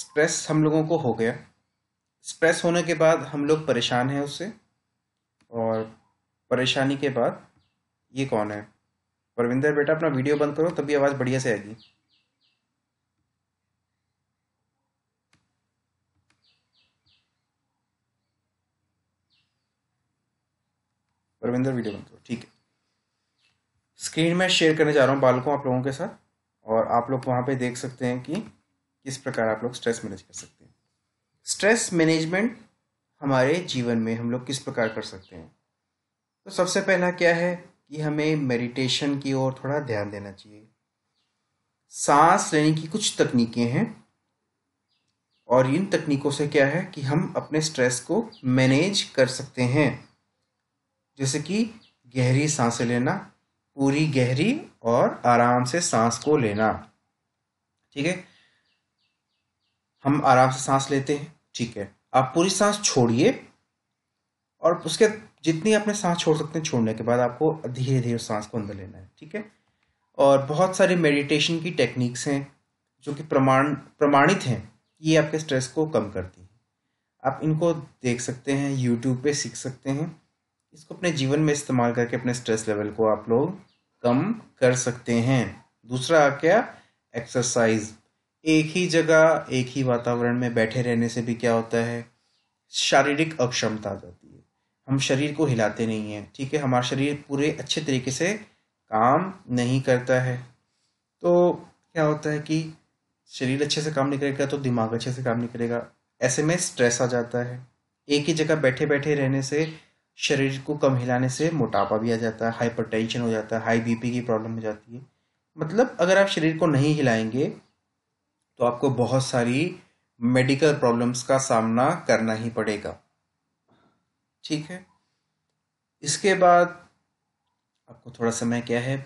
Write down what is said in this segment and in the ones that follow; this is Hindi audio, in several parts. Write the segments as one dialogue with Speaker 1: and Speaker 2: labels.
Speaker 1: स्ट्रेस हम लोगों को हो गया स्ट्रेस होने के बाद हम लोग परेशान हैं उससे और परेशानी के बाद ये कौन है परविंदर बेटा अपना वीडियो बंद करो तभी आवाज़ बढ़िया से आएगी परविंदर वीडियो बंद करो ठीक है स्क्रीन में शेयर करने जा रहा हूँ बालकों आप लोगों के साथ और आप लोग वहाँ पे देख सकते हैं कि इस प्रकार आप लोग स्ट्रेस मैनेज कर सकते हैं स्ट्रेस मैनेजमेंट हमारे जीवन में हम लोग किस प्रकार कर सकते हैं तो सबसे पहला क्या है कि हमें मेडिटेशन की ओर थोड़ा ध्यान देना चाहिए सांस लेने की कुछ तकनीकें हैं और इन तकनीकों से क्या है कि हम अपने स्ट्रेस को मैनेज कर सकते हैं जैसे कि गहरी सांसें लेना पूरी गहरी और आराम से सांस को लेना ठीक है हम आराम से सांस लेते हैं ठीक है आप पूरी सांस छोड़िए और उसके जितनी अपने सांस छोड़ सकते हैं छोड़ने के बाद आपको धीरे धीरे सांस को अंदर लेना है ठीक है और बहुत सारे मेडिटेशन की टेक्निक्स हैं जो कि प्रमाण प्रमाणित हैं ये आपके स्ट्रेस को कम करती हैं आप इनको देख सकते हैं यूट्यूब पे सीख सकते हैं इसको अपने जीवन में इस्तेमाल करके अपने स्ट्रेस लेवल को आप लोग कम कर सकते हैं दूसरा क्या एक्सरसाइज एक ही जगह एक ही वातावरण में बैठे रहने से भी क्या होता है शारीरिक अक्षमता आ जाती है हम शरीर को हिलाते नहीं हैं ठीक है हमारा शरीर पूरे अच्छे तरीके से काम नहीं करता है तो क्या होता है कि शरीर अच्छे से काम नहीं करेगा तो दिमाग अच्छे से काम नहीं करेगा ऐसे में स्ट्रेस आ जाता है एक ही जगह बैठे बैठे रहने से शरीर को कम हिलाने से मोटापा भी आ जाता है हाइपर हो जाता है हाई बीपी की प्रॉब्लम हो जाती है मतलब अगर आप शरीर को नहीं हिलाएंगे तो आपको बहुत सारी मेडिकल प्रॉब्लम्स का सामना करना ही पड़ेगा ठीक है इसके बाद आपको थोड़ा समय क्या है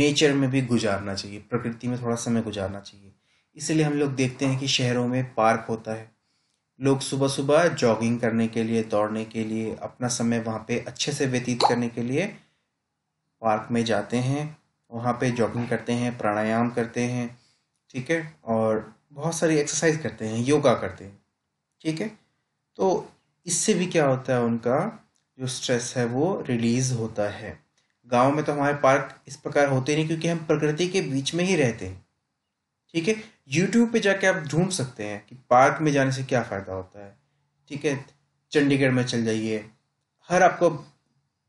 Speaker 1: नेचर में भी गुजारना चाहिए प्रकृति में थोड़ा समय गुजारना चाहिए इसलिए हम लोग देखते हैं कि शहरों में पार्क होता है लोग सुबह सुबह जॉगिंग करने के लिए दौड़ने के लिए अपना समय वहाँ पे अच्छे से व्यतीत करने के लिए पार्क में जाते हैं वहाँ पे जॉगिंग करते हैं प्राणायाम करते हैं ठीक है और बहुत सारी एक्सरसाइज करते हैं योगा करते हैं ठीक है तो इससे भी क्या होता है उनका जो स्ट्रेस है वो रिलीज़ होता है गांव में तो हमारे पार्क इस प्रकार होते नहीं क्योंकि हम प्रकृति के बीच में ही रहते हैं ठीक है यूट्यूब पे जाके आप ढूंढ सकते हैं कि पार्क में जाने से क्या फ़ायदा होता है ठीक है चंडीगढ़ में चल जाइए हर आपको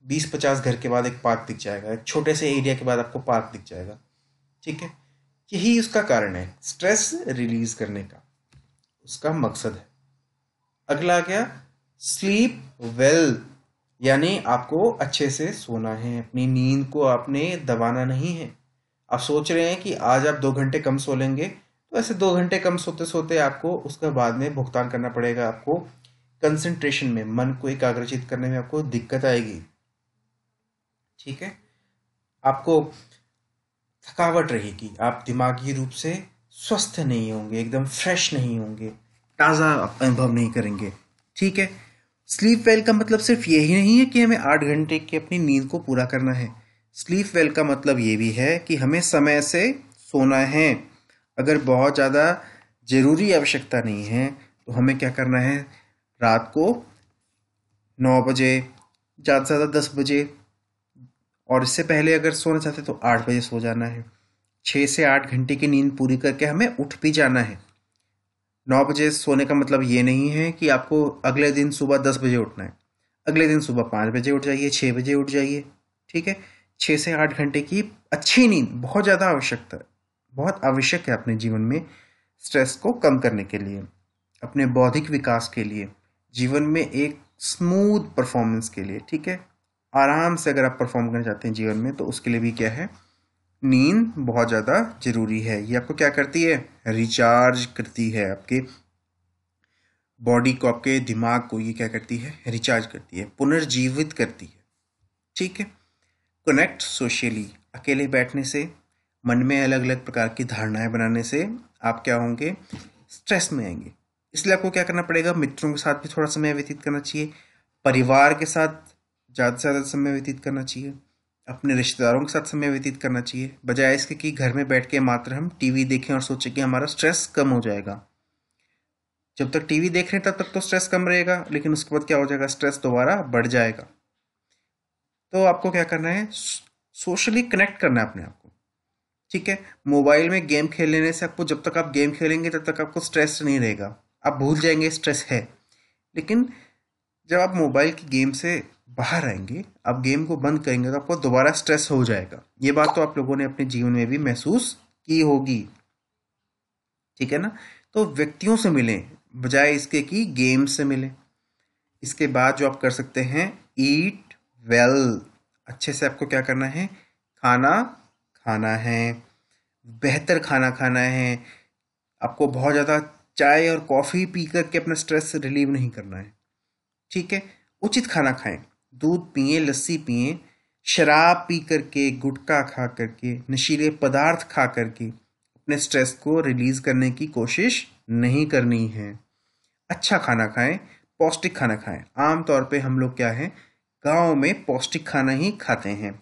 Speaker 1: बीस पचास घर के बाद एक पार्क दिख जाएगा एक छोटे से एरिया के बाद आपको पार्क दिख जाएगा ठीक है यही उसका कारण है स्ट्रेस रिलीज करने का उसका मकसद है अगला क्या गया स्लीप वेल यानी आपको अच्छे से सोना है अपनी नींद को आपने दबाना नहीं है आप सोच रहे हैं कि आज आप दो घंटे कम सो लेंगे तो ऐसे दो घंटे कम सोते सोते आपको उसका बाद में भुगतान करना पड़ेगा आपको कंसंट्रेशन में मन को एकाग्रचित करने में आपको दिक्कत आएगी ठीक है आपको थकावट रहेगी आप दिमागी रूप से स्वस्थ नहीं होंगे एकदम फ्रेश नहीं होंगे ताज़ा अनुभव नहीं करेंगे ठीक है स्लीप वेल का मतलब सिर्फ यही नहीं है कि हमें आठ घंटे की अपनी नींद को पूरा करना है स्लीप वेल का मतलब ये भी है कि हमें समय से सोना है अगर बहुत ज़्यादा ज़रूरी आवश्यकता नहीं है तो हमें क्या करना है रात को नौ बजे ज़्यादा से ज़्यादा दस बजे और इससे पहले अगर सोना चाहते तो आठ बजे सो जाना है छः से आठ घंटे की नींद पूरी करके हमें उठ भी जाना है नौ बजे सोने का मतलब ये नहीं है कि आपको अगले दिन सुबह दस बजे उठना है अगले दिन सुबह पाँच बजे उठ जाइए छः बजे उठ जाइए ठीक है छः से आठ घंटे की अच्छी नींद बहुत ज़्यादा आवश्यकता बहुत आवश्यक है अपने जीवन में स्ट्रेस को कम करने के लिए अपने बौद्धिक विकास के लिए जीवन में एक स्मूथ परफॉर्मेंस के लिए ठीक है आराम से अगर आप परफॉर्म करना चाहते हैं जीवन में तो उसके लिए भी क्या है नींद बहुत ज़्यादा ज़रूरी है ये आपको क्या करती है रिचार्ज करती है आपके बॉडी को आपके दिमाग को ये क्या करती है रिचार्ज करती है पुनर्जीवित करती है ठीक है कनेक्ट सोशली अकेले बैठने से मन में अलग अलग प्रकार की धारणाएं बनाने से आप क्या होंगे स्ट्रेस में आएंगे इसलिए आपको क्या करना पड़ेगा मित्रों के साथ भी थोड़ा समय व्यतीत करना चाहिए परिवार के साथ ज़्यादा से ज़्यादा समय व्यतीत करना चाहिए अपने रिश्तेदारों के साथ समय व्यतीत करना चाहिए बजाय इसके कि घर में बैठ के मात्र हम टीवी देखें और सोचें कि हमारा स्ट्रेस कम हो जाएगा जब तक टीवी देख रहे हैं तब तक तो स्ट्रेस कम रहेगा लेकिन उसके बाद क्या हो जाएगा स्ट्रेस दोबारा बढ़ जाएगा तो आपको क्या करना है सोशली कनेक्ट करना है अपने आप को ठीक है मोबाइल में गेम खेल लेने से आपको जब तक आप गेम खेलेंगे तब तक आपको स्ट्रेस नहीं रहेगा आप भूल जाएंगे स्ट्रेस है लेकिन जब आप मोबाइल की गेम से बाहर आएंगे आप गेम को बंद करेंगे तो आपको दोबारा स्ट्रेस हो जाएगा ये बात तो आप लोगों ने अपने जीवन में भी महसूस की होगी ठीक है ना तो व्यक्तियों से मिलें बजाय इसके कि गेम से मिलें इसके बाद जो आप कर सकते हैं ईट वेल अच्छे से आपको क्या करना है खाना खाना है बेहतर खाना खाना है आपको बहुत ज़्यादा चाय और कॉफ़ी पी करके अपना स्ट्रेस रिलीव नहीं करना है ठीक है उचित खाना खाएं दूध पिए लस्सी पिए शराब पी करके गुटखा खा करके नशीले पदार्थ खा करके अपने स्ट्रेस को रिलीज़ करने की कोशिश नहीं करनी है अच्छा खाना खाएं पौष्टिक खाना खाएं आमतौर पे हम लोग क्या है गाँव में पौष्टिक खाना ही खाते हैं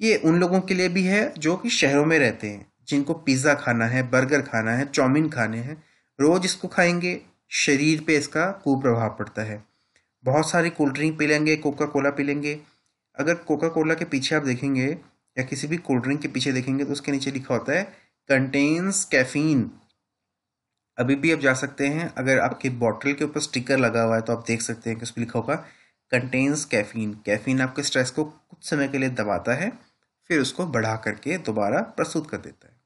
Speaker 1: ये उन लोगों के लिए भी है जो कि शहरों में रहते हैं जिनको पिज़्ज़ा खाना है बर्गर खाना है चाउमीन खाने हैं रोज़ इसको खाएंगे शरीर पे इसका कुप्रभाव पड़ता है बहुत सारी कोल्ड ड्रिंक पी लेंगे कोका कोला पी लेंगे अगर कोका कोला के पीछे आप देखेंगे या किसी भी कोल्ड ड्रिंक के पीछे देखेंगे तो उसके नीचे लिखा होता है कंटेन्स कैफीन अभी भी आप जा सकते हैं अगर आपके बॉटल के ऊपर स्टिकर लगा हुआ है तो आप देख सकते हैं कि उस पर लिखा होगा कंटेन्स कैफीन कैफीन आपके स्ट्रेस को कुछ समय के लिए दबाता है फिर उसको बढ़ा करके दोबारा प्रस्तुत कर देता है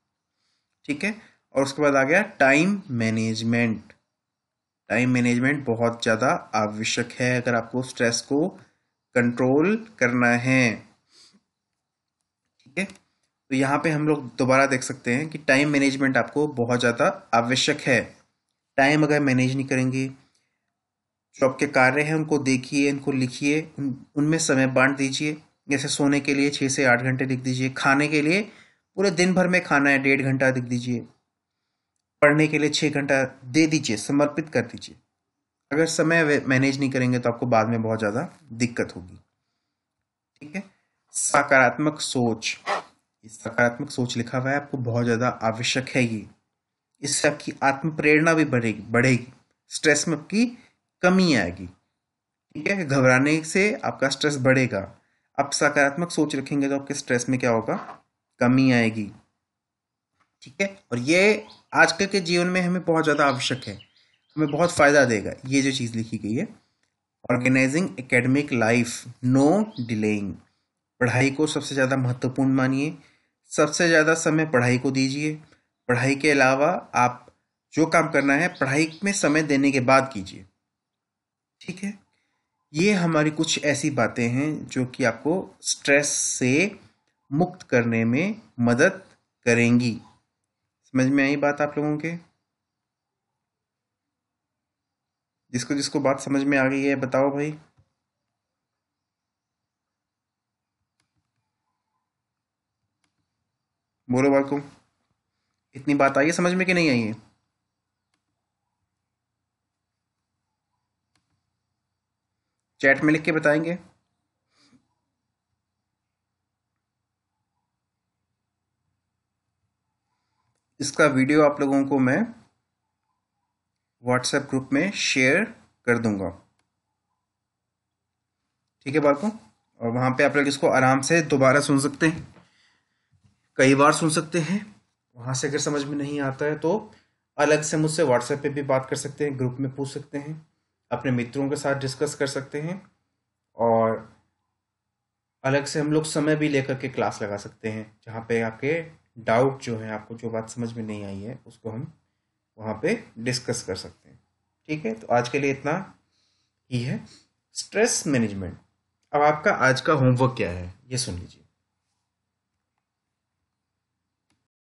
Speaker 1: ठीक है और उसके बाद आ गया टाइम मैनेजमेंट टाइम मैनेजमेंट बहुत ज़्यादा आवश्यक है अगर आपको स्ट्रेस को कंट्रोल करना है ठीक है तो यहाँ पे हम लोग दोबारा देख सकते हैं कि टाइम मैनेजमेंट आपको बहुत ज़्यादा आवश्यक है टाइम अगर मैनेज नहीं करेंगे जो आपके कार्य हैं उनको देखिए उनको लिखिए उन उनमें समय बांट दीजिए जैसे सोने के लिए छः से आठ घंटे लिख दीजिए खाने के लिए पूरे दिन भर में खाना है डेढ़ घंटा लिख दीजिए पढ़ने के लिए छः घंटा दे दीजिए समर्पित कर दीजिए अगर समय मैनेज नहीं करेंगे तो आपको बाद में बहुत ज़्यादा दिक्कत होगी ठीक है सकारात्मक सोच सकारात्मक सोच लिखा हुआ है आपको बहुत ज़्यादा आवश्यक है ये इससे आपकी आत्म प्रेरणा भी बढ़ेगी बढ़ेगी स्ट्रेस में आपकी कमी आएगी ठीक है घबराने से आपका स्ट्रेस बढ़ेगा आप सकारात्मक सोच रखेंगे तो आपके स्ट्रेस में क्या होगा कमी आएगी ठीक है और ये आजकल के जीवन में हमें बहुत ज़्यादा आवश्यक है हमें बहुत फ़ायदा देगा ये जो चीज़ लिखी गई है organising academic life no delaying पढ़ाई को सबसे ज़्यादा महत्वपूर्ण मानिए सबसे ज़्यादा समय पढ़ाई को दीजिए पढ़ाई के अलावा आप जो काम करना है पढ़ाई में समय देने के बाद कीजिए ठीक है ये हमारी कुछ ऐसी बातें हैं जो कि आपको स्ट्रेस से मुक्त करने में मदद करेंगी समझ में आई बात आप लोगों के जिसको जिसको बात समझ में आ गई है बताओ भाई बोलो बालको इतनी बात आई है समझ में कि नहीं आई है चैट में लिख के बताएंगे इसका वीडियो आप लोगों को मैं व्हाट्सएप ग्रुप में शेयर कर दूंगा ठीक है बालकों और वहाँ पे आप लोग इसको आराम से दोबारा सुन सकते हैं कई बार सुन सकते हैं वहाँ से अगर समझ में नहीं आता है तो अलग से मुझसे व्हाट्सएप पे भी बात कर सकते हैं ग्रुप में पूछ सकते हैं अपने मित्रों के साथ डिस्कस कर सकते हैं और अलग से हम लोग समय भी लेकर के क्लास लगा सकते हैं जहाँ पे आपके डाउट जो है आपको जो बात समझ में नहीं आई है उसको हम वहाँ पे डिस्कस कर सकते हैं ठीक है तो आज के लिए इतना ही है स्ट्रेस मैनेजमेंट अब आपका आज का होमवर्क क्या है ये सुन लीजिए